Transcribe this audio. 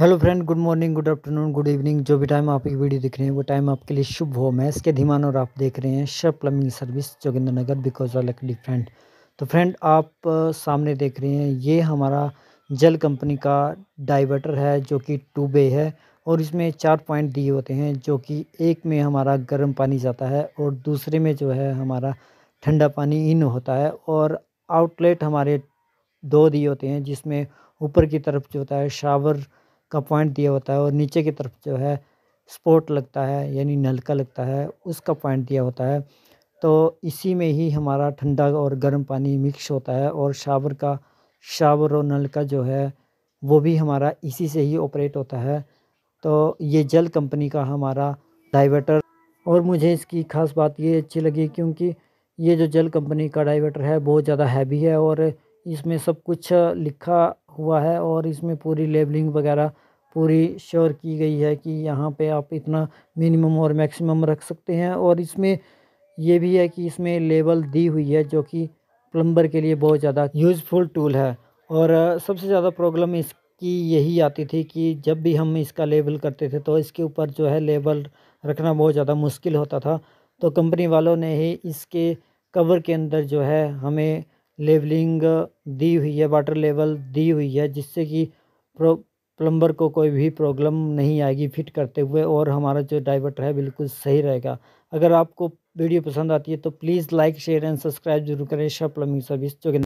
hello friend good morning good afternoon good evening जो भी time आपकी वीडियो दिख रहे हैं वो टाइम आपके लिए शुभ हो मैं इसके धीमान और आप देख रहे हैं शर plumbing service Joginder Nagar because of लकड़ी फ्रेंड तो फ्रेंड आप सामने देख रहे हैं ये हमारा जल कंपनी का डाइवर्टर है जो कि टू बे है और इसमें चार पॉइंट दिए होते हैं जो कि एक में हमारा गर्म पानी जाता है और दूसरे में जो है हमारा ठंडा पानी इन होता है और आउटलेट हमारे दो दिए होते हैं जिसमें ऊपर की तरफ जो होता है शावर का पॉइंट दिया होता है और नीचे की तरफ जो है स्पोर्ट लगता है यानी नलका लगता है उसका पॉइंट दिया होता है तो इसी में ही हमारा ठंडा और गर्म पानी मिक्स होता है और शावर का शावर और नलका जो है वो भी हमारा इसी से ही ऑपरेट होता है तो ये जल कंपनी का हमारा डाइवर्टर और मुझे इसकी ख़ास बात ये अच्छी लगी क्योंकि ये जो जल कंपनी का डाइवर्टर है बहुत ज़्यादा हैवी है और इसमें सब कुछ लिखा हुआ है और इसमें पूरी लेबलिंग वगैरह पूरी श्योर की गई है कि यहाँ पे आप इतना मिनिमम और मैक्सिमम रख सकते हैं और इसमें ये भी है कि इसमें लेबल दी हुई है जो कि प्लम्बर के लिए बहुत ज़्यादा यूज़फुल टूल है और सबसे ज़्यादा प्रॉब्लम इसकी यही आती थी कि जब भी हम इसका लेबल करते थे तो इसके ऊपर जो है लेबल रखना बहुत ज़्यादा मुश्किल होता था तो कंपनी वालों ने ही इसके कवर के अंदर जो है हमें लेवलिंग दी हुई है वाटर लेवल दी हुई है जिससे कि प्रो प्लम्बर को कोई भी प्रॉब्लम नहीं आएगी फिट करते हुए और हमारा जो डाइवर्टर है बिल्कुल सही रहेगा अगर आपको वीडियो पसंद आती है तो please like share and subscribe जरूर करें शाह प्लम्बिंग सर्विस जो